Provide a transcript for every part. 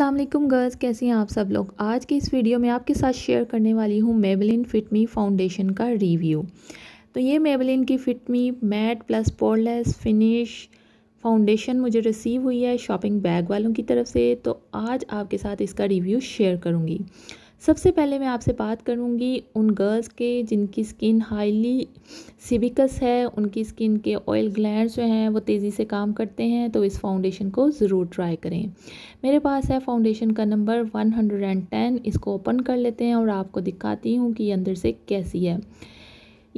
अल्लाम गर्ल्स कैसे हैं आप सब लोग आज की इस वीडियो में आपके साथ शेयर करने वाली हूँ मेबलिन फिटमी फाउंडेशन का रिव्यू तो ये मेबलिन की Fit Me matte plus poreless finish foundation मुझे रिसीव हुई है शॉपिंग बैग वालों की तरफ से तो आज आपके साथ इसका रिव्यू शेयर करूँगी सबसे पहले मैं आपसे बात करूँगी उन गर्ल्स के जिनकी स्किन हाईली सिबिकस है उनकी स्किन के ऑयल ग्लैंड जो हैं वो तेज़ी से काम करते हैं तो इस फाउंडेशन को ज़रूर ट्राई करें मेरे पास है फाउंडेशन का नंबर 110 इसको ओपन कर लेते हैं और आपको दिखाती हूँ कि अंदर से कैसी है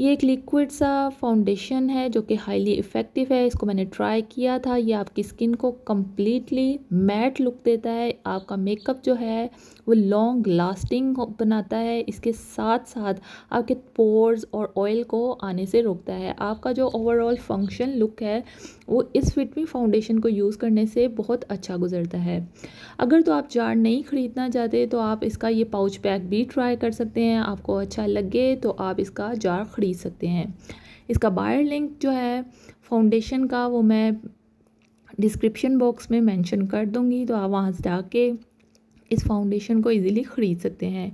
ये एक लिक्विड सा फाउंडेशन है जो कि हाईली इफ़ेक्टिव है इसको मैंने ट्राई किया था ये आपकी स्किन को कम्प्लीटली मैट लुक देता है आपका मेकअप जो है वो लॉन्ग लास्टिंग बनाता है इसके साथ साथ आपके पोर्स और ऑयल को आने से रोकता है आपका जो ओवरऑल फंक्शन लुक है वो इस फिटमी फाउंडेशन को यूज़ करने से बहुत अच्छा गुजरता है अगर तो आप जार नहीं ख़रीदना चाहते तो आप इसका ये पाउच पैक भी ट्राई कर सकते हैं आपको अच्छा लगे तो आप इसका जार खरीद खरीद सकते हैं इसका बायर लिंक जो है फाउंडेशन का वो मैं डिस्क्रिप्शन बॉक्स में मेंशन कर दूंगी तो आप वहाँ से जाके इस फाउंडेशन को इजीली ख़रीद सकते हैं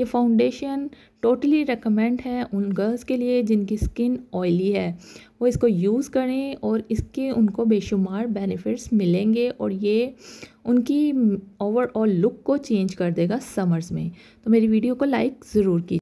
ये फाउंडेशन टोटली रिकमेंड है उन गर्ल्स के लिए जिनकी स्किन ऑयली है वो इसको यूज़ करें और इसके उनको बेशुमार बेनिफिट्स मिलेंगे और ये उनकी ओवरऑल लुक को चेंज कर देगा समर्स में तो मेरी वीडियो को लाइक ज़रूर कीजिए